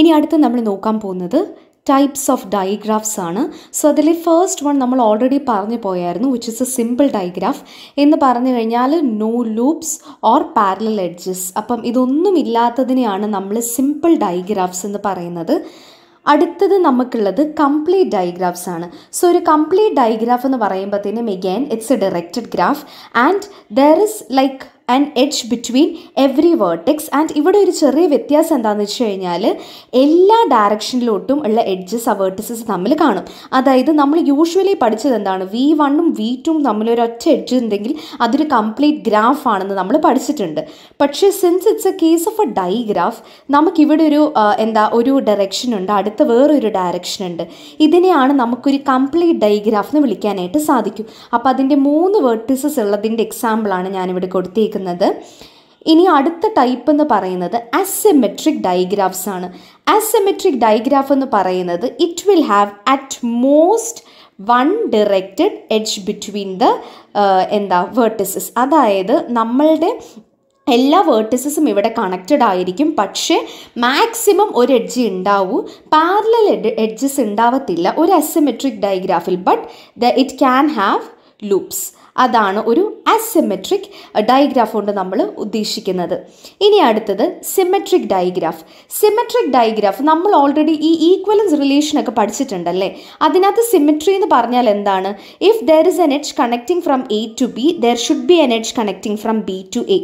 ഇനി അടുത്ത് നമ്മൾ നോക്കാൻ പോകുന്നത് ടൈപ്സ് ഓഫ് ഡയഗ്രാഫ്സ് ആണ് സോ അതിൽ ഫസ്റ്റ് വൺ നമ്മൾ ഓൾറെഡി പറഞ്ഞു പോയായിരുന്നു which is a simple digraph എന്ന് പറഞ്ഞു കഴിഞ്ഞാൽ no loops or parallel edges അപ്പം ഇതൊന്നും ഇല്ലാത്തതിനെയാണ് നമ്മൾ സിമ്പിൾ ഡയഗ്രാഫ്സ് എന്ന് പറയുന്നത് അടുത്തത് നമുക്കുള്ളത് കംപ്ലീറ്റ് ഡയഗ്രാഫ്സ് ആണ് സോ ഒരു കംപ്ലീറ്റ് ഡയഗ്രാഫ് എന്ന് പറയുമ്പോഴത്തേനും again it's a directed graph and there is like an edge between every vertex and ഇവിടെ ഒരു ചെറിയ വ്യത്യാസം എന്താണെന്ന് വെച്ച് കഴിഞ്ഞാൽ എല്ലാ ഡയറക്ഷനിലോട്ടും ഉള്ള എഡ്ജസ് ആ വേർട്ടിസസ് തമ്മിൽ കാണും അതായത് നമ്മൾ യൂഷ്വലി പഠിച്ചത് എന്താണ് വി വണ്ണും വി ടൂം ഒറ്റ എഡ്ജ് ഉണ്ടെങ്കിൽ അതൊരു കംപ്ലീറ്റ് ഗ്രാഫ് ആണെന്ന് നമ്മൾ പഠിച്ചിട്ടുണ്ട് പക്ഷേ since it's a case of a digraph നമുക്കിവിടെ ഒരു എന്താ ഒരു ഡയറക്ഷൻ ഉണ്ട് അടുത്ത വേറൊരു ഡയറക്ഷൻ ഉണ്ട് ഇതിനെയാണ് നമുക്കൊരു കംപ്ലീറ്റ് ഡൈഗ്രാഫ് എന്ന് വിളിക്കാനായിട്ട് സാധിക്കും അപ്പോൾ അതിൻ്റെ മൂന്ന് വേർട്ടിസസ് ഉള്ളതിൻ്റെ എക്സാമ്പിളാണ് ഞാനിവിടെ കൊടുത്തേക്കുന്നത് എടുക്കുന്നത് ഇനി അടുത്ത ടൈപ്പ് എന്ന് പറയുന്നത് അസെമെട്രിക് ഡയഗ്രാഫ്സ് ആണ് അസെമെട്രിക് ഡയഗ്രാഫ് എന്ന് പറയുന്നത് it will have at most one directed edge between the എന്താ വേർട്ടിസസ് അതായത് നമ്മളുടെ എല്ലാ വേർട്ടിസസും ഇവിടെ കണക്റ്റഡ് ആയിരിക്കും പക്ഷേ മാക്സിമം ഒരു എഡ്ജ് ഉണ്ടാവൂ പാരലൽ എഡ്ജസ് ഉണ്ടാവത്തില്ല ഒരു അസിമെട്രിക് ഡയഗ്രാഫിൽ but the it can have loops അതാണ് ഒരു അസിമെട്രിക് ഡയഗ്രാഫ് uh, കൊണ്ട് നമ്മൾ ഉദ്ദേശിക്കുന്നത് ഇനി അടുത്തത് സിമെട്രിക് ഡയഗ്രാഫ് സിമെട്രിക് ഡയഗ്രാഫ് നമ്മൾ ഓൾറെഡി ഈ ഈക്വലൻസ് റിലേഷനൊക്കെ പഠിച്ചിട്ടുണ്ടല്ലേ അതിനകത്ത് സിമെട്രി എന്ന് പറഞ്ഞാൽ എന്താണ് if there is an edge connecting from A to B there should be an edge connecting from B to A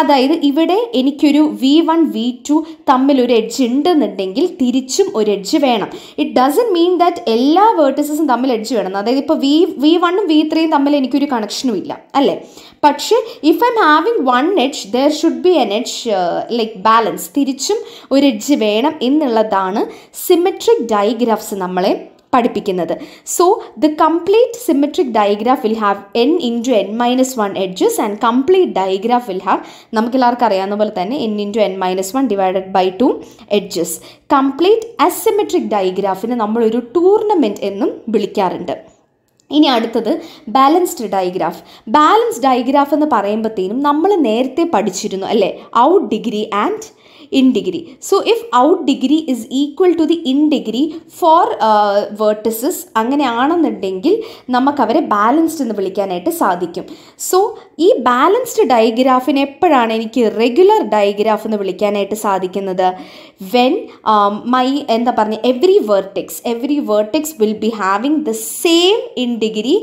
അതായത് ഇവിടെ എനിക്കൊരു വി വൺ വി ടു തമ്മിൽ ഒരു എഡ്ജ് ഉണ്ടെന്നുണ്ടെങ്കിൽ തിരിച്ചും ഒരു എഡ്ജ് വേണം ഇറ്റ് ഡസൻ മീൻ ദാറ്റ് എല്ലാ വേർട്ടസസും തമ്മിൽ എഡ്ജ് വേണം അതായത് ഇപ്പോൾ വി വി വണ്ണും വി ത്രീയും തമ്മിൽ എനിക്കൊരു കണക്ഷൻ പ്രശ്നമില്ല അല്ലേ പക്ഷേ if I M having one edge there should be an edge like balance തിരിച്ചും ഒരു എഡ്ജ് വേണം എന്നുള്ളതാണ് സിമെട്രിക് ഡയഗ്രാഫ്സ് നമ്മളെ പഠിപ്പിക്കുന്നത് so the complete symmetric digraph will have N into N minus one edges and complete digraph will have നമുക്ക് എല്ലാവർക്കും അറിയാവുന്ന പോലെ തന്നെ N into N minus one divided by two edges complete asymmetric ഡയഗ്രാഫിനെ നമ്മളൊരു tournament എന്നും വിളിക്കാറുണ്ട് ഇനി അടുത്തത് ബാലൻസ്ഡ് ഡയഗ്രാഫ് ബാലൻസ് ഡയഗ്രാഫ് എന്ന് പറയുമ്പോഴത്തേനും നമ്മൾ നേരത്തെ പഠിച്ചിരുന്നു അല്ലേ out degree and in degree. So if out degree is equal to the in degree for uh, vertices അങ്ങനെയാണെന്നുണ്ടെങ്കിൽ നമുക്ക് അവരെ ബാലൻസ്ഡ് എന്ന് വിളിക്കാനായിട്ട് സാധിക്കും സോ ഈ ബാലൻസ്ഡ് ഡയഗ്രാഫിനെ എപ്പോഴാണ് എനിക്ക് റെഗുലർ ഡയഗ്രാഫ് എന്ന് വിളിക്കാനായിട്ട് സാധിക്കുന്നത് വെൻ മൈ um, എന്താ പറഞ്ഞ every vertex every vertex will be having the same in degree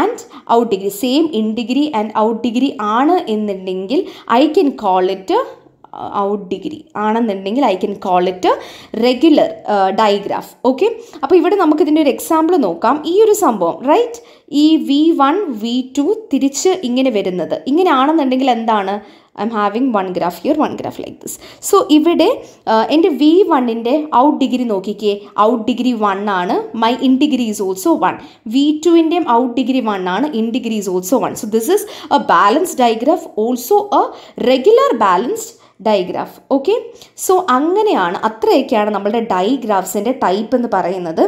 and out degree same in degree and out degree ആണ് എന്നുണ്ടെങ്കിൽ I can call it out degree ആണെന്നുണ്ടെങ്കിൽ I can call it regular digraph okay അപ്പോൾ ഇവിടെ നമുക്കിതിൻ്റെ ഒരു example നോക്കാം ഈ ഒരു സംഭവം റൈറ്റ് ഈ വി വൺ വി ടു തിരിച്ച് ഇങ്ങനെ വരുന്നത് ആണെന്നുണ്ടെങ്കിൽ എന്താണ് I M having one graph here one graph like this so ഇവിടെ uh, എൻ്റെ വി വണ്ണിൻ്റെ ഔട്ട് ഡിഗ്രി നോക്കിക്കേ ഔട്ട് ഡിഗ്രി വൺ ആണ് my in degree is also one V ടുവിൻ്റെയും ഔട്ട് ഡിഗ്രി വൺ ആണ് in degree is also one so this is a balance digraph also a regular balanced digraph okay so അങ്ങനെയാണ് അത്രയൊക്കെയാണ് നമ്മളുടെ ഡൈഗ്രാഫ്സിൻ്റെ type എന്ന് പറയുന്നത്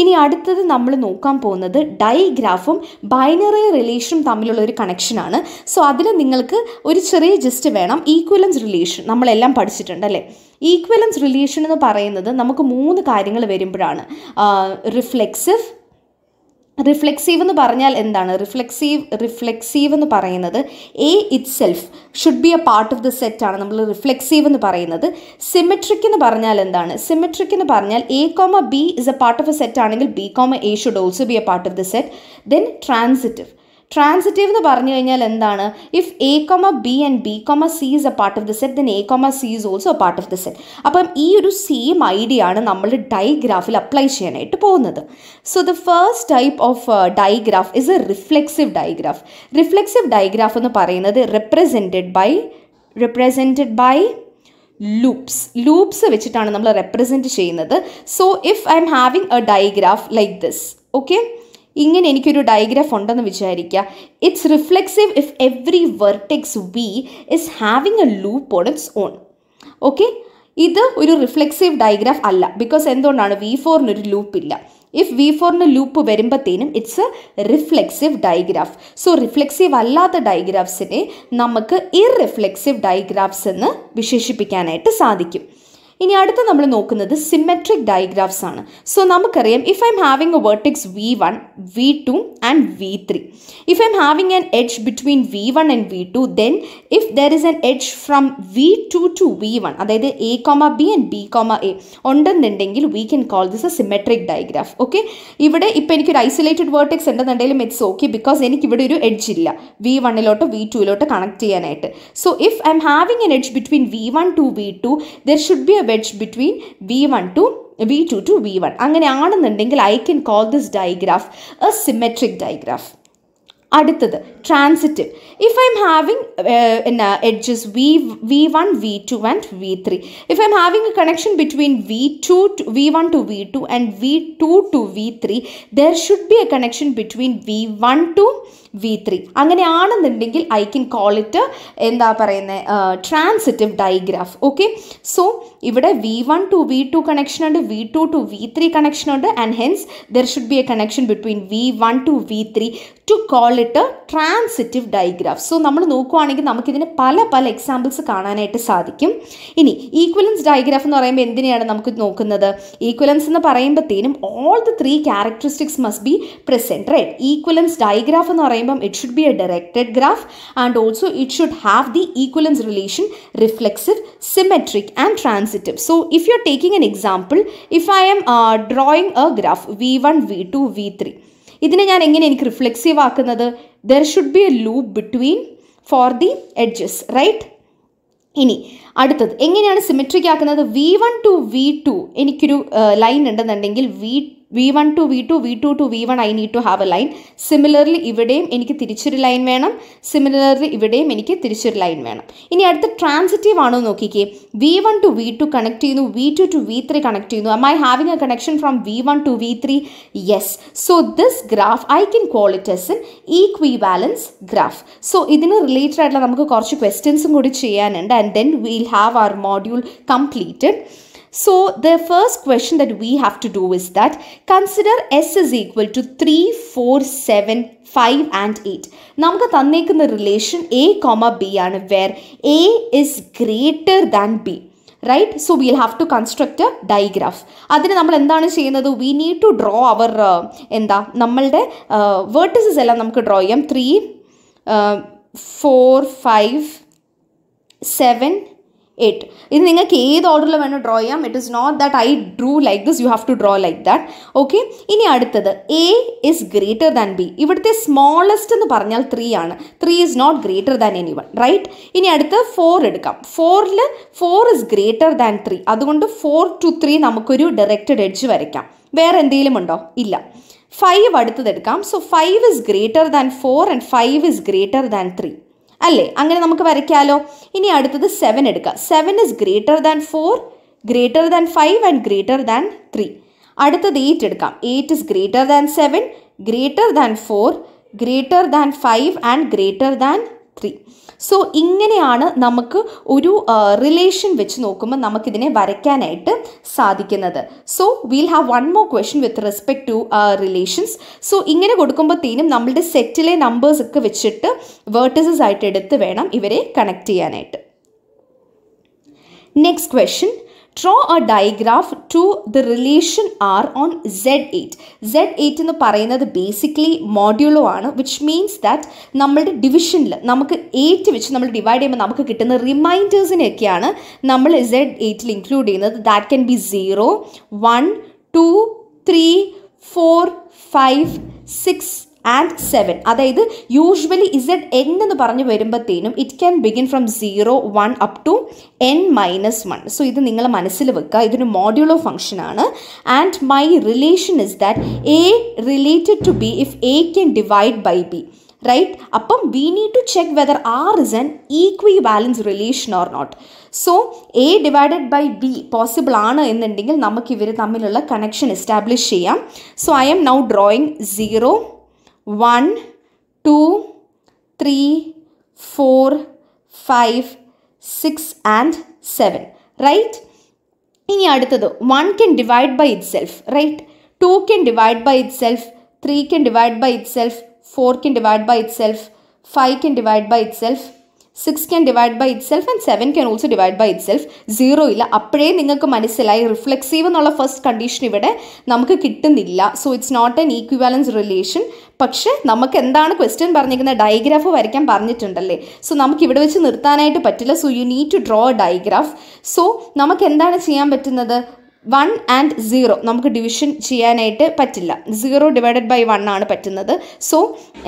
ഇനി അടുത്തത് നമ്മൾ നോക്കാൻ പോകുന്നത് ഡൈഗ്രാഫും ബൈനറി റിലേഷനും തമ്മിലുള്ള ഒരു കണക്ഷനാണ് സോ അതിൽ നിങ്ങൾക്ക് ഒരു ചെറിയ ജസ്റ്റ് വേണം ഈക്വലൻസ് റിലേഷൻ നമ്മളെല്ലാം പഠിച്ചിട്ടുണ്ട് അല്ലേ ഈക്വലൻസ് റിലേഷൻ എന്ന് പറയുന്നത് നമുക്ക് മൂന്ന് കാര്യങ്ങൾ വരുമ്പോഴാണ് റിഫ്ലെക്സീവ് റിഫ്ലെക്സീവ് എന്ന് പറഞ്ഞാൽ എന്താണ് റിഫ്ലെക്സീവ് റിഫ്ലെക്സീവ് എന്ന് പറയുന്നത് a itself should be a part of the ആണ് നമ്മൾ റിഫ്ലെക്സീവ് എന്ന് പറയുന്നത് സിമെട്രിക് എന്ന് പറഞ്ഞാൽ എന്താണ് സിമെട്രിക് എന്ന് പറഞ്ഞാൽ A comma B is a part of a set ആണെങ്കിൽ B comma A should also be a part of the set then transitive transitive എന്ന് പറഞ്ഞു കഴിഞ്ഞാൽ എന്താണ് if A comma B and B comma C is a part of the set then A comma C is also part of the set അപ്പം ഈ ഒരു same idea ആണ് നമ്മൾ ഡയഗ്രാഫിൽ apply ചെയ്യാനായിട്ട് പോകുന്നത് so the first type of digraph is a reflexive digraph reflexive digraph എന്ന് പറയുന്നത് represented by represented by loops loops വെച്ചിട്ടാണ് നമ്മൾ റെപ്രസെൻറ്റ് ചെയ്യുന്നത് so if I M having a digraph like this okay ഇങ്ങനെ എനിക്കൊരു ഡയഗ്രാഫ് ഉണ്ടെന്ന് വിചാരിക്കുക it's reflexive if every vertex V is having a loop on its own okay ഇത് ഒരു റിഫ്ലെക്സീവ് ഡയഗ്രാഫ് അല്ല ബിക്കോസ് എന്തുകൊണ്ടാണ് വി ഫോറിനൊരു ഒരു ലൂപ്പ് ഇല്ല ഇഫ് വി ഫോറിന് ലൂപ്പ് വരുമ്പോഴത്തേനും it's a reflexive digraph so reflexive അല്ലാത്ത ഡയഗ്രാഫ്സിനെ നമുക്ക് ഇറിഫ്ലെക്സീവ് ഡയഗ്രാഫ്സ് എന്ന് വിശേഷിപ്പിക്കാനായിട്ട് സാധിക്കും ഇനി അടുത്ത നമ്മൾ നോക്കുന്നത് സിമെട്രിക് ഡയഗ്രാഫ്സ് ആണ് സോ നമുക്കറിയാം if I M having a vertices V one V two and V three if I M having an edge between V one and V two then if there is an edge from V two to V one അതായത് A comma B and B comma A ഉണ്ടെന്നുണ്ടെങ്കിൽ we can call this a symmetric digraph okay ഇവിടെ ഇപ്പോൾ എനിക്കൊരു isolated vertices ഉണ്ടെന്നുണ്ടെങ്കിലും it's okay because എനിക്ക് ഇവിടെ ഒരു edge ഇല്ല വി വണ്ണിലോട്ട് വി ടുവിലോട്ട് കണക്ട് ചെയ്യാനായിട്ട് so if I M having an edge between V one to V two there should be a between V1 to V2 to V1. Angane aanundengil I can call this digraph a symmetric digraph. to the transitive. If I am having in, uh, edges v, V1, V2 and V3. If I am having a connection between v2 V1 to V2 and V2 to V3. There should be a connection between V1 to V three അങ്ങനെയാണെന്നുണ്ടെങ്കിൽ I can call it എന്താ പറയുന്നത് transitive digraph okay so ഇവിടെ V one to V two connection ഉണ്ട് V two to V three connection ഉണ്ട് and hence there should be a connection between V one to V three to call it transitive digraph so നമ്മൾ നോക്കുവാണെങ്കിൽ നമുക്കിതിന് പല പല examples കാണാനായിട്ട് സാധിക്കും ഇനി ഈക്വലൻസ് ഡയഗ്രാഫ് എന്ന് പറയുമ്പോൾ എന്തിനെയാണ് നമുക്ക് നോക്കുന്നത് ഈക്വലൻസ് എന്ന് പറയുമ്പോഴത്തേനും all the three characteristics must be present right equivalence digraph എന്ന് പറയുമ്പോൾ പറയുമ്പം it should be a directed graph and also it should have the equivalence relation reflexive symmetric and transitive so if you are taking an example if I am drawing a graph V one V two V three ഇതിനെ ഞാൻ എങ്ങനെ എനിക്ക് reflexive ആക്കുന്നത് there should be a loop between for the edges right ഇനി അടുത്തത് എങ്ങനെയാണ് symmetric ആക്കുന്നത് V one to V two എനിക്കൊരു ലൈൻ uh, ഉണ്ടെന്നുണ്ടെങ്കിൽ V V one to V two V two to V one I need to have a line similarly ഇവിടെയും എനിക്ക് തിരിച്ചൊരു line വേണം സിമിലർലി ഇവിടെയും എനിക്ക് തിരിച്ചൊരു ലൈൻ വേണം ഇനി അടുത്ത ട്രാൻസിറ്റീവ് ആണോ നോക്കിക്കേ V one to V two connect ചെയ്യുന്നു V two to V three connect ചെയ്യുന്നു am I having a connection from V one to V three yes so this graph I can call it as an equivalence graph so ഇതിന് related ആയിട്ടുള്ള നമുക്ക് കുറച്ച് ക്വസ്റ്റ്യൻസും കൂടി ചെയ്യാനുണ്ട് and then will have our module completed So the first question that we have to do is that consider S is equal to 3, 4, 7, 5 and 8. Namka tannek a relation A, comma B and where A is greater than B. Right? So we'll have to construct a digraph. That's why we need to draw our uh, uh, vertices. We draw 3, uh, 4, 5, 7, eight ഇത് നിങ്ങൾക്ക് ഏത് ഓർഡറിൽ വേണം draw ചെയ്യാം it is not that I drew like this you have to draw like that okay ഇനി അടുത്തത് A is greater than B ഇവിടുത്തെ smallest എന്ന് പറഞ്ഞാൽ ത്രീ ആണ് three is not greater than any one right ഇനി അടുത്ത് four എടുക്കാം ഫോറിൽ four is greater than three അതുകൊണ്ട് ഫോർ ടു ത്രീ നമുക്കൊരു ഡയറക്റ്റഡ് എഡ്ജ് വരയ്ക്കാം വേറെ എന്തെങ്കിലും ഉണ്ടോ ഇല്ല ഫൈവ് അടുത്തത് എടുക്കാം so five is greater than four and five is greater than three അല്ലേ അങ്ങനെ നമുക്ക് വരയ്ക്കാലോ ഇനി അടുത്തത് സെവൻ എടുക്കുക seven is greater than four greater than five and greater than three അടുത്തത് എയ്റ്റ് എടുക്കാം eight is greater than seven greater than four greater than five and greater than three so ഇങ്ങനെയാണ് നമുക്ക് ഒരു റിലേഷൻ വെച്ച് നോക്കുമ്പോൾ നമുക്കിതിനെ വരയ്ക്കാനായിട്ട് സാധിക്കുന്നത് so will have one more question with respect to relations so ഇങ്ങനെ കൊടുക്കുമ്പോഴത്തേനും നമ്മളുടെ സെറ്റിലെ നമ്പേഴ്സ് ഒക്കെ വെച്ചിട്ട് വേർട്ടസസ് ആയിട്ട് എടുത്ത് വേണം ഇവരെ കണക്ട് ചെയ്യാനായിട്ട് next question draw a digraph to the relation R on Z eight Z eight എന്ന് പറയുന്നത് ബേസിക്കലി മോഡ്യൂളോ ആണ് വിച്ച് മീൻസ് ദാറ്റ് നമ്മളുടെ ഡിവിഷനിൽ നമുക്ക് എയ്റ്റ് വെച്ച് നമ്മൾ ഡിവൈഡ് ചെയ്യുമ്പോൾ നമുക്ക് കിട്ടുന്ന റിമൈൻഡേഴ്സിനെയൊക്കെയാണ് നമ്മൾ സെഡ് എയ്റ്റിൽ ഇൻക്ലൂഡ് ചെയ്യുന്നത് that can be zero one two three four five six and seven അതായത് യൂഷ്വലി ഇസഡ് എൻ എന്ന് പറഞ്ഞ് വരുമ്പോഴത്തേനും it can begin from zero one up to N minus one so ഇത് നിങ്ങൾ മനസ്സിൽ വെക്കുക ഇതൊരു മോഡ്യൂളോ ഫംഗ്ഷനാണ് and my relation is that A related to B if A can divide by B right അപ്പം we need to check whether R is an equivalence relation or not so A divided by B possible ആണ് എന്നുണ്ടെങ്കിൽ നമുക്ക് ഇവർ തമ്മിലുള്ള connection establish ചെയ്യാം so I am now drawing zero One, two, three, four, five, six, and 7. Right? In the 1 can divide by itself. Right? 2 can divide by itself. 3 can divide by itself. 4 can divide by itself. 5 can divide by itself. Six can divide by itself and seven can also divide by itself zero ഇല്ല അപ്പോഴേ നിങ്ങൾക്ക് മനസ്സിലായി reflexive എന്നുള്ള first condition ഇവിടെ നമുക്ക് കിട്ടുന്നില്ല so it's not an equivalence relation പക്ഷേ നമുക്ക് എന്താണ് ക്വസ്റ്റ്യൻ പറഞ്ഞിരിക്കുന്നത് ഡയഗ്രാഫ് വരയ്ക്കാൻ പറഞ്ഞിട്ടുണ്ടല്ലേ സോ നമുക്ക് ഇവിടെ വെച്ച് നിർത്താനായിട്ട് പറ്റില്ല so you need to draw a digraph so നമുക്ക് എന്താണ് ചെയ്യാൻ പറ്റുന്നത് വൺ ആൻഡ് സീറോ നമുക്ക് ഡിവിഷൻ ചെയ്യാനായിട്ട് പറ്റില്ല സീറോ ഡിവൈഡഡ് ബൈ വൺ ആണ് പറ്റുന്നത് സോ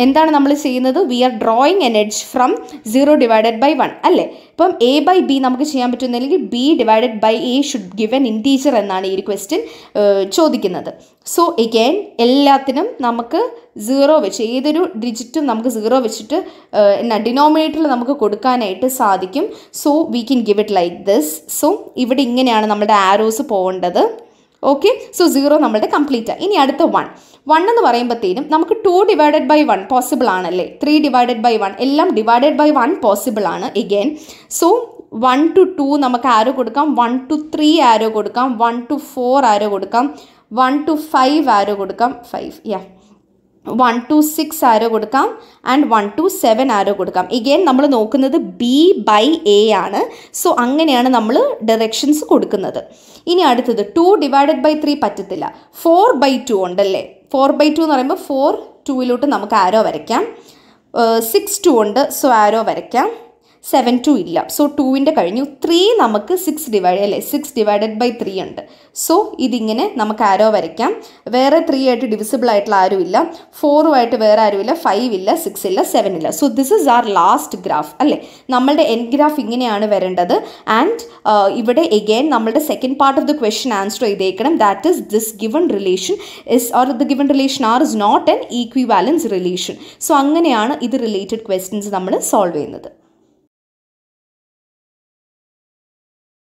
എന്താണ് നമ്മൾ ചെയ്യുന്നത് we are drawing an edge from zero divided by one അല്ലേ ഇപ്പം എ ബൈ ബി നമുക്ക് ചെയ്യാൻ പറ്റുന്നില്ലെങ്കിൽ B divided by A should give an integer എന്നാണ് ഈ ഒരു ക്വസ്റ്റ്യൻ ചോദിക്കുന്നത് സോ എഗെയിൻ എല്ലാത്തിനും നമുക്ക് സീറോ വെച്ച് ഏതൊരു ഡിജിറ്റും നമുക്ക് സീറോ വെച്ചിട്ട് എന്നാ ഡിനോമിനേറ്ററിൽ നമുക്ക് കൊടുക്കാനായിട്ട് സാധിക്കും so we can give it like this so ഇവിടെ ഇങ്ങനെയാണ് നമ്മുടെ ആരോസ് പോകേണ്ടത് ഓക്കെ സോ സീറോ നമ്മളുടെ കംപ്ലീറ്റ് ഇനി അടുത്ത വൺ വൺ എന്ന് പറയുമ്പോഴത്തേനും നമുക്ക് two divided by one possible ആണല്ലേ ത്രീ ഡിവൈഡഡ് ബൈ വൺ എല്ലാം ഡിവൈഡഡ് ബൈ വൺ പോസിബിൾ ആണ് again so one to two നമുക്ക് ആരോ കൊടുക്കാം വൺ ടു ത്രീ ആരോ കൊടുക്കാം വൺ ടു ഫോർ ആരോ കൊടുക്കാം വൺ ടു ഫൈവ് ആരോ കൊടുക്കാം five yeah one to six arrow കൊടുക്കാം and one to seven arrow കൊടുക്കാം again നമ്മൾ നോക്കുന്നത് ബി ബൈ എ ആണ് സോ അങ്ങനെയാണ് നമ്മൾ ഡയറക്ഷൻസ് കൊടുക്കുന്നത് ഇനി അടുത്തത് ടു ഡിവൈഡഡ് ബൈ ത്രീ പറ്റത്തില്ല ഫോർ ബൈ ടു ഉണ്ടല്ലേ ഫോർ ബൈ ടു എന്ന് പറയുമ്പോൾ ഫോർ ടുവിലോട്ട് നമുക്ക് ആരോ വരയ്ക്കാം സിക്സ് ടു ഉണ്ട് സോ ആരോ വരയ്ക്കാം സെവൻ ടു ഇല്ല സോ ടൂവിൻ്റെ കഴിഞ്ഞു ത്രീ നമുക്ക് സിക്സ് ഡിവൈഡ് അല്ലേ സിക്സ് ഡിവൈഡഡ് ബൈ ത്രീ ഉണ്ട് സോ ഇതിങ്ങനെ നമുക്ക് ആരോ വരയ്ക്കാം വേറെ ത്രീ ആയിട്ട് ഡിവിസിബിൾ ആയിട്ടുള്ള ആരുമില്ല ഫോറുമായിട്ട് വേറെ ആരുമില്ല ഫൈവ് ഇല്ല സിക്സ് ഇല്ല സെവൻ ഇല്ല so this is our last graph അല്ലേ നമ്മളുടെ എൻ ഗ്രാഫ് ഇങ്ങനെയാണ് വരേണ്ടത് ആൻഡ് uh, ഇവിടെ എഗെയിൻ നമ്മളുടെ second part of the question answer ചെയ്തേക്കണം that is this given relation is or the given relation R is not an equivalence relation so അങ്ങനെയാണ് ഇത് related questions നമ്മൾ സോൾവ് ചെയ്യുന്നത്